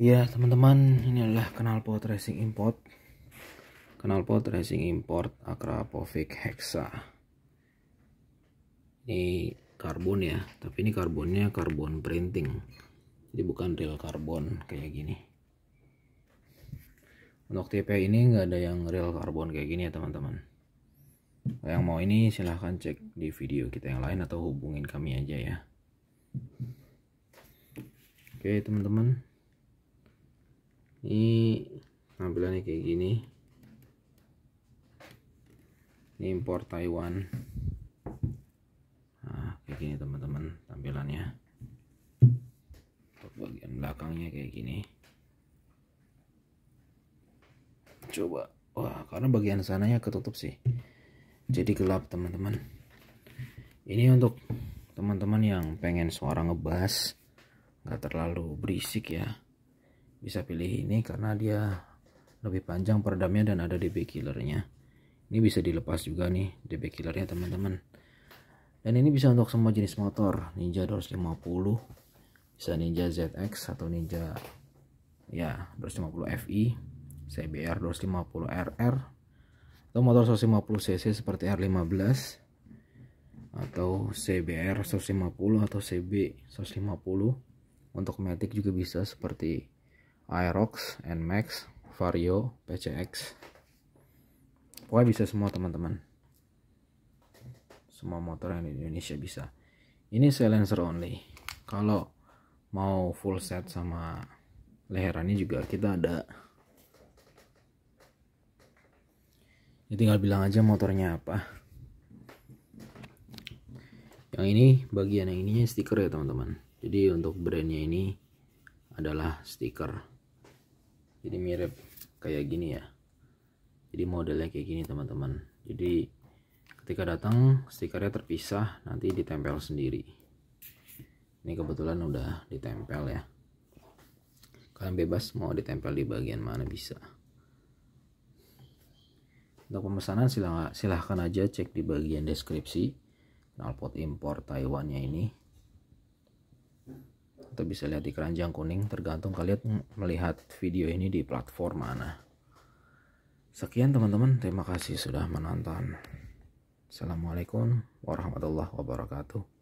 ya teman-teman ini adalah pot racing import pot racing import akrapovic hexa ini karbon ya tapi ini karbonnya karbon printing jadi bukan real karbon kayak gini untuk tipe ini nggak ada yang real karbon kayak gini ya teman-teman yang mau ini silahkan cek di video kita yang lain atau hubungin kami aja ya oke teman-teman ini tampilannya kayak gini ini import Taiwan nah kayak gini teman-teman tampilannya Untuk bagian belakangnya kayak gini coba wah karena bagian sananya ketutup sih jadi gelap teman-teman ini untuk teman-teman yang pengen suara ngebas nggak terlalu berisik ya bisa pilih ini karena dia lebih panjang peredamnya dan ada DB killernya ini bisa dilepas juga nih DB killernya teman-teman dan ini bisa untuk semua jenis motor Ninja 250 bisa Ninja ZX atau Ninja ya 250 FI CBR 250 RR atau motor 150 cc seperti R15 atau CBR 150 atau CB 150 untuk matic juga bisa seperti Aerox, Nmax, Vario, PCX. Pokoknya bisa semua teman-teman. Semua motor yang di Indonesia bisa. Ini silencer only. Kalau mau full set sama leherannya juga kita ada. ini ya, tinggal bilang aja motornya apa. Yang ini bagian yang ininya stiker ya teman-teman. Jadi untuk brandnya ini adalah stiker jadi mirip kayak gini ya jadi modelnya kayak gini teman-teman jadi ketika datang stikernya terpisah nanti ditempel sendiri ini kebetulan udah ditempel ya kalian bebas mau ditempel di bagian mana bisa untuk pemesanan silahkan, aja cek di bagian deskripsi knalpot impor Taiwannya ini atau bisa lihat di keranjang kuning tergantung kalian melihat video ini di platform mana sekian teman-teman terima kasih sudah menonton assalamualaikum warahmatullahi wabarakatuh